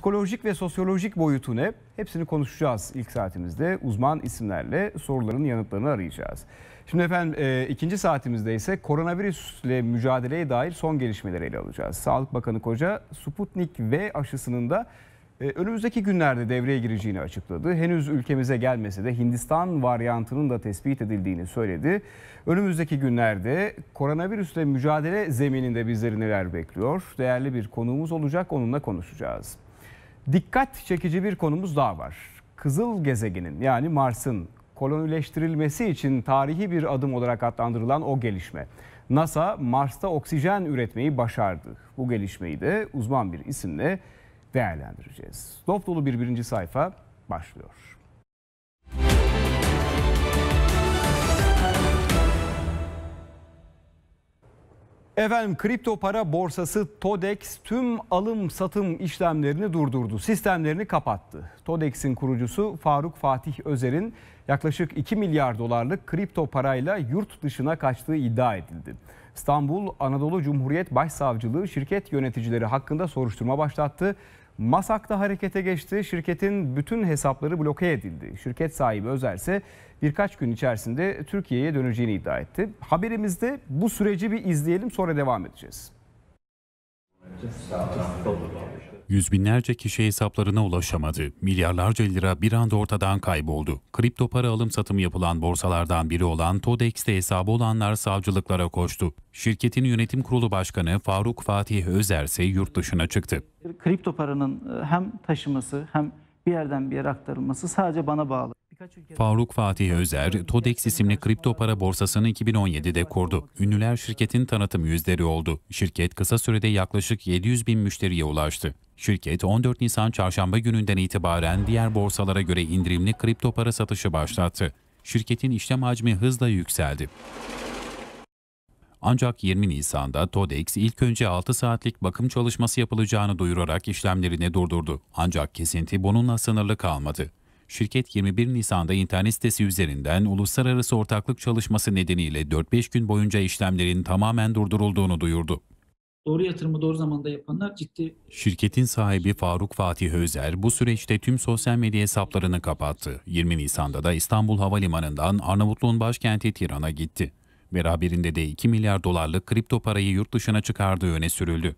Psikolojik ve sosyolojik boyutu ne? Hepsini konuşacağız ilk saatimizde. Uzman isimlerle soruların yanıtlarını arayacağız. Şimdi efendim e, ikinci saatimizde ise koronavirüsle mücadeleye dair son gelişmeleri ele alacağız. Sağlık Bakanı Koca Sputnik V aşısının da e, önümüzdeki günlerde devreye gireceğini açıkladı. Henüz ülkemize gelmese de Hindistan varyantının da tespit edildiğini söyledi. Önümüzdeki günlerde koronavirüsle mücadele zemininde bizleri neler bekliyor? Değerli bir konuğumuz olacak onunla konuşacağız. Dikkat çekici bir konumuz daha var. Kızıl gezegenin yani Mars'ın kolonileştirilmesi için tarihi bir adım olarak adlandırılan o gelişme. NASA Mars'ta oksijen üretmeyi başardı. Bu gelişmeyi de uzman bir isimle değerlendireceğiz. Dop dolu bir birinci sayfa başlıyor. Efendim kripto para borsası TODEX tüm alım satım işlemlerini durdurdu. Sistemlerini kapattı. TODEX'in kurucusu Faruk Fatih Özer'in yaklaşık 2 milyar dolarlık kripto parayla yurt dışına kaçtığı iddia edildi. İstanbul Anadolu Cumhuriyet Başsavcılığı şirket yöneticileri hakkında soruşturma başlattı. Masak'ta harekete geçti. Şirketin bütün hesapları bloke edildi. Şirket sahibi Özer ise birkaç gün içerisinde Türkiye'ye döneceğini iddia etti. Haberimizde bu süreci bir izleyelim sonra devam edeceğiz. Yüz binlerce kişi hesaplarına ulaşamadı. Milyarlarca lira bir anda ortadan kayboldu. Kripto para alım satımı yapılan borsalardan biri olan Todex'te hesabı olanlar savcılıklara koştu. Şirketin yönetim kurulu başkanı Faruk Fatih Özer ise yurt dışına çıktı. Kripto paranın e, hem taşıması hem bir yerden bir yere aktarılması sadece bana bağlı. Faruk Fatih Özer, Todex isimli kripto para borsasını 2017'de kurdu. Ünlüler şirketin tanıtım yüzleri oldu. Şirket kısa sürede yaklaşık 700 bin müşteriye ulaştı. Şirket 14 Nisan çarşamba gününden itibaren diğer borsalara göre indirimli kripto para satışı başlattı. Şirketin işlem hacmi hızla yükseldi. Ancak 20 Nisan'da TODEX ilk önce 6 saatlik bakım çalışması yapılacağını duyurarak işlemlerini durdurdu. Ancak kesinti bununla sınırlı kalmadı. Şirket 21 Nisan'da internet sitesi üzerinden uluslararası ortaklık çalışması nedeniyle 4-5 gün boyunca işlemlerin tamamen durdurulduğunu duyurdu doğru yatırımı doğru zamanda yapanlar ciddi. Şirketin sahibi Faruk Fatih Özer bu süreçte tüm sosyal medya hesaplarını kapattı. 20 Nisan'da da İstanbul Havalimanı'ndan Arnavutluğun başkenti Tiran'a gitti. Beraberinde de 2 milyar dolarlık kripto parayı yurt dışına çıkardığı öne sürüldü.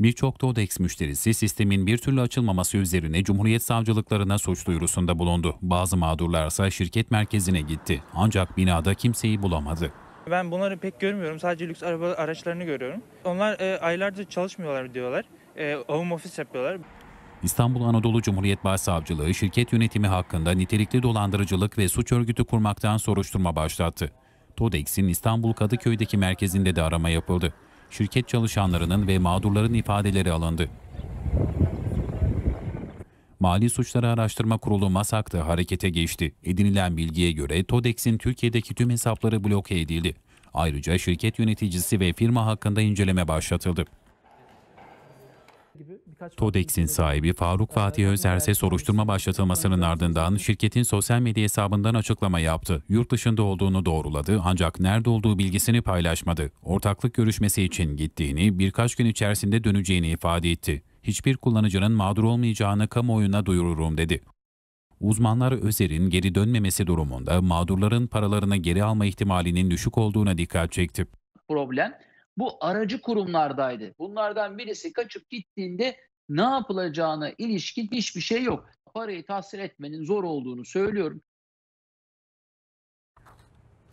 Birçok Todex müşterisi sistemin bir türlü açılmaması üzerine Cumhuriyet Savcılıklarına suç duyurusunda bulundu. Bazı mağdurlarsa şirket merkezine gitti. Ancak binada kimseyi bulamadı. Ben bunları pek görmüyorum. Sadece lüks araba araçlarını görüyorum. Onlar e, aylardır çalışmıyorlar diyorlar. E, home office yapıyorlar. İstanbul Anadolu Cumhuriyet Başsavcılığı şirket yönetimi hakkında nitelikli dolandırıcılık ve suç örgütü kurmaktan soruşturma başlattı. TODEX'in İstanbul Kadıköy'deki merkezinde de arama yapıldı. Şirket çalışanlarının ve mağdurların ifadeleri alındı. Mali Suçları Araştırma Kurulu MASAK da harekete geçti. Edinilen bilgiye göre TODEX'in Türkiye'deki tüm hesapları bloke edildi. Ayrıca şirket yöneticisi ve firma hakkında inceleme başlatıldı. TODEX'in sahibi Faruk Fatih Özerse soruşturma başlatılmasının ardından şirketin sosyal medya hesabından açıklama yaptı. Yurt dışında olduğunu doğruladı ancak nerede olduğu bilgisini paylaşmadı. Ortaklık görüşmesi için gittiğini, birkaç gün içerisinde döneceğini ifade etti hiçbir kullanıcının mağdur olmayacağını kamuoyuna duyururum dedi. Uzmanlar Özer'in geri dönmemesi durumunda mağdurların paralarını geri alma ihtimalinin düşük olduğuna dikkat çekti. Problem bu aracı kurumlardaydı. Bunlardan birisi kaçıp gittiğinde ne yapılacağına ilişkin hiçbir şey yok. Parayı tahsil etmenin zor olduğunu söylüyorum.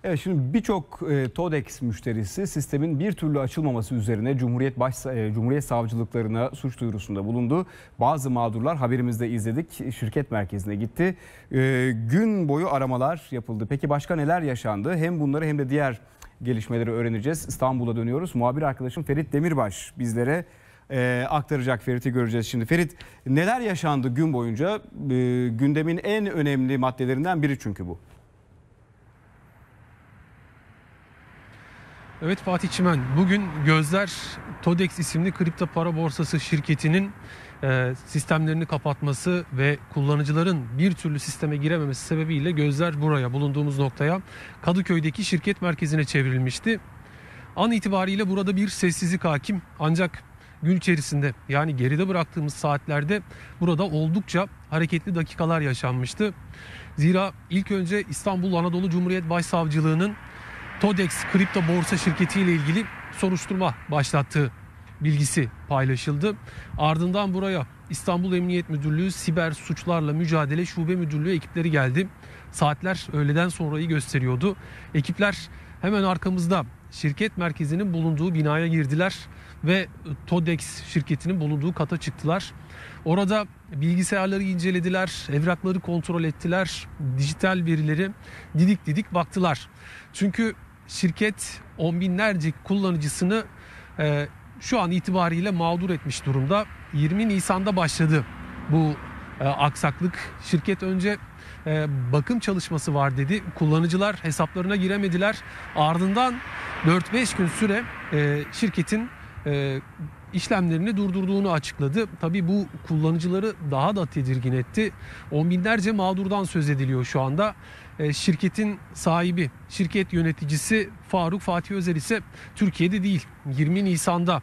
Evet şimdi birçok e, TODEX müşterisi sistemin bir türlü açılmaması üzerine Cumhuriyet Baş e, Cumhuriyet Savcılıklarına suç duyurusunda bulundu. Bazı mağdurlar haberimizde izledik. Şirket merkezine gitti. E, gün boyu aramalar yapıldı. Peki başka neler yaşandı? Hem bunları hem de diğer gelişmeleri öğreneceğiz. İstanbul'a dönüyoruz. Muhabir arkadaşım Ferit Demirbaş bizlere e, aktaracak Ferit'i göreceğiz şimdi. Ferit neler yaşandı gün boyunca? E, gündemin en önemli maddelerinden biri çünkü bu. Evet Fatih Çimen, bugün gözler Todex isimli kripto para borsası şirketinin e, sistemlerini kapatması ve kullanıcıların bir türlü sisteme girememesi sebebiyle gözler buraya bulunduğumuz noktaya Kadıköy'deki şirket merkezine çevrilmişti. An itibariyle burada bir sessizlik hakim ancak gün içerisinde yani geride bıraktığımız saatlerde burada oldukça hareketli dakikalar yaşanmıştı. Zira ilk önce İstanbul Anadolu Cumhuriyet Başsavcılığı'nın TODEX kripto borsa şirketiyle ilgili soruşturma başlattığı bilgisi paylaşıldı. Ardından buraya İstanbul Emniyet Müdürlüğü Siber Suçlarla Mücadele Şube Müdürlüğü ekipleri geldi. Saatler öğleden sonrayı gösteriyordu. Ekipler hemen arkamızda şirket merkezinin bulunduğu binaya girdiler ve Todex şirketinin bulunduğu kata çıktılar. Orada bilgisayarları incelediler, evrakları kontrol ettiler, dijital verileri didik didik baktılar. Çünkü şirket on binlerce kullanıcısını e, şu an itibariyle mağdur etmiş durumda. 20 Nisan'da başladı bu e, aksaklık. Şirket önce e, bakım çalışması var dedi. Kullanıcılar hesaplarına giremediler. Ardından 4-5 gün süre e, şirketin e, işlemlerini durdurduğunu açıkladı. Tabi bu kullanıcıları daha da tedirgin etti. On binlerce mağdurdan söz ediliyor şu anda. E, şirketin sahibi, şirket yöneticisi Faruk Fatih Özer ise Türkiye'de değil 20 Nisan'da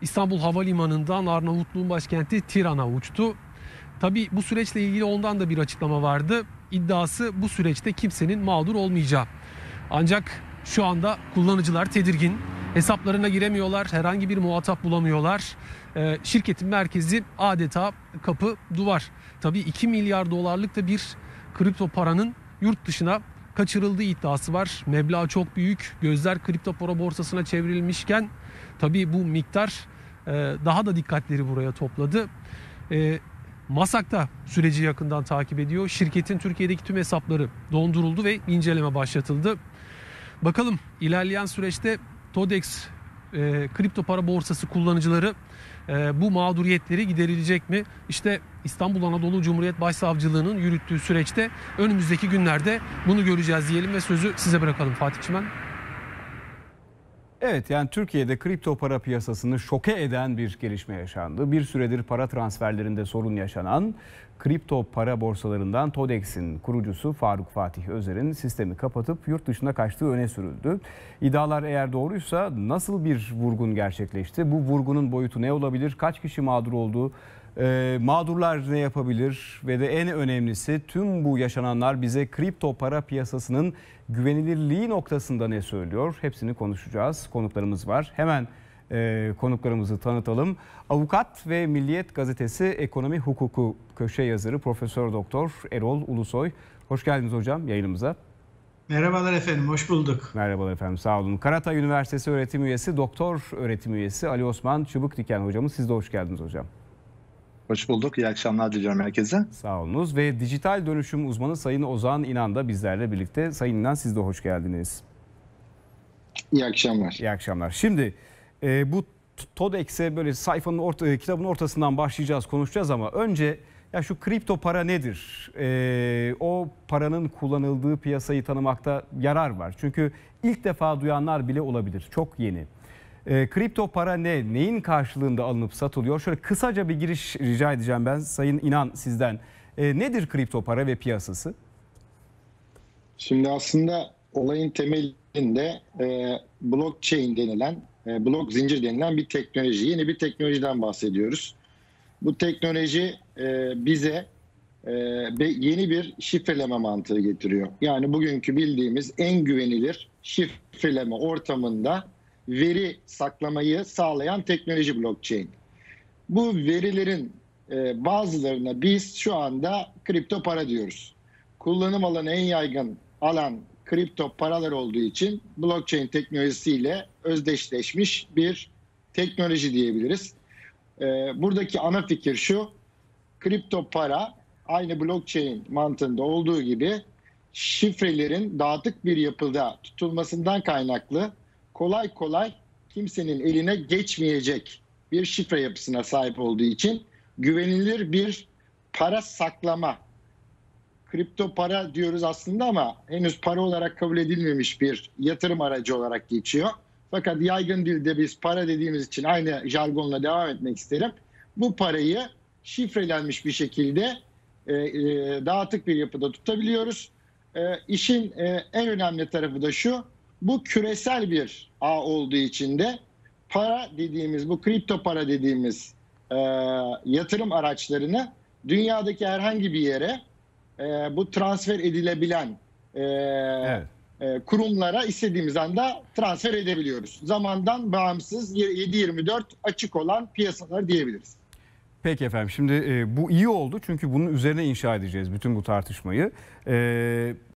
İstanbul Havalimanı'ndan Arnavutluğun başkenti Tiran'a uçtu. Tabi bu süreçle ilgili ondan da bir açıklama vardı. İddiası bu süreçte kimsenin mağdur olmayacağı. Ancak şu anda kullanıcılar tedirgin. Hesaplarına giremiyorlar, herhangi bir muhatap bulamıyorlar. Ee, şirketin merkezi adeta kapı duvar. Tabii 2 milyar dolarlık da bir kripto paranın yurt dışına kaçırıldığı iddiası var. Meblağ çok büyük. Gözler kripto para borsasına çevrilmişken tabii bu miktar e, daha da dikkatleri buraya topladı. E, Masak da süreci yakından takip ediyor. Şirketin Türkiye'deki tüm hesapları donduruldu ve inceleme başlatıldı. Bakalım ilerleyen süreçte TODEX e, kripto para borsası kullanıcıları e, bu mağduriyetleri giderilecek mi? İşte İstanbul Anadolu Cumhuriyet Başsavcılığı'nın yürüttüğü süreçte önümüzdeki günlerde bunu göreceğiz diyelim ve sözü size bırakalım Fatih Çimen. Evet yani Türkiye'de kripto para piyasasını şoke eden bir gelişme yaşandı. Bir süredir para transferlerinde sorun yaşanan kripto para borsalarından Todex'in kurucusu Faruk Fatih Özer'in sistemi kapatıp yurt dışına kaçtığı öne sürüldü. İddialar eğer doğruysa nasıl bir vurgun gerçekleşti? Bu vurgunun boyutu ne olabilir? Kaç kişi mağdur oldu? E, mağdurlar ne yapabilir ve de en önemlisi tüm bu yaşananlar bize kripto para piyasasının güvenilirliği noktasında ne söylüyor? Hepsini konuşacağız. Konuklarımız var. Hemen e, konuklarımızı tanıtalım. Avukat ve Milliyet Gazetesi Ekonomi Hukuku köşe yazarı Profesör Doktor Erol Ulusoy. Hoş geldiniz hocam yayınımıza. Merhabalar efendim, hoş bulduk. Merhabalar efendim, sağ olun. Karatay Üniversitesi öğretim üyesi, doktor öğretim üyesi Ali Osman Çubuk Diken hocamız. Siz de hoş geldiniz hocam. Hoş bulduk. İyi akşamlar diliyorum herkese. Sağ olunuz ve dijital dönüşüm uzmanı Sayın Ozan İnan da bizlerle birlikte. Sayın İnan siz de hoş geldiniz. İyi akşamlar. İyi akşamlar. Şimdi e, bu TODEX'e böyle sayfanın orta, e, kitabın ortasından başlayacağız, konuşacağız ama önce ya şu kripto para nedir? E, o paranın kullanıldığı piyasayı tanımakta yarar var. Çünkü ilk defa duyanlar bile olabilir. Çok yeni. E, kripto para ne? Neyin karşılığında alınıp satılıyor? Şöyle kısaca bir giriş rica edeceğim ben Sayın İnan sizden. E, nedir kripto para ve piyasası? Şimdi aslında olayın temelinde e, blockchain denilen, e, blok zincir denilen bir teknoloji. Yeni bir teknolojiden bahsediyoruz. Bu teknoloji e, bize e, yeni bir şifreleme mantığı getiriyor. Yani bugünkü bildiğimiz en güvenilir şifreleme ortamında veri saklamayı sağlayan teknoloji blockchain. Bu verilerin e, bazılarına biz şu anda kripto para diyoruz. Kullanım alanı en yaygın alan kripto paralar olduğu için blockchain teknolojisiyle özdeşleşmiş bir teknoloji diyebiliriz. E, buradaki ana fikir şu, kripto para aynı blockchain mantığında olduğu gibi şifrelerin dağıtık bir yapıda tutulmasından kaynaklı kolay kolay kimsenin eline geçmeyecek bir şifre yapısına sahip olduğu için güvenilir bir para saklama kripto para diyoruz aslında ama henüz para olarak kabul edilmemiş bir yatırım aracı olarak geçiyor. Fakat yaygın dilde biz para dediğimiz için aynı jargonla devam etmek isterim. Bu parayı şifrelenmiş bir şekilde e, e, dağıtık bir yapıda tutabiliyoruz. E, işin e, en önemli tarafı da şu, bu küresel bir ağ olduğu için de para dediğimiz bu kripto para dediğimiz e, yatırım araçlarını dünyadaki herhangi bir yere e, bu transfer edilebilen e, evet. e, kurumlara istediğimiz anda transfer edebiliyoruz. Zamandan bağımsız 7-24 açık olan piyasalar diyebiliriz. Peki efendim şimdi e, bu iyi oldu çünkü bunun üzerine inşa edeceğiz bütün bu tartışmayı. E,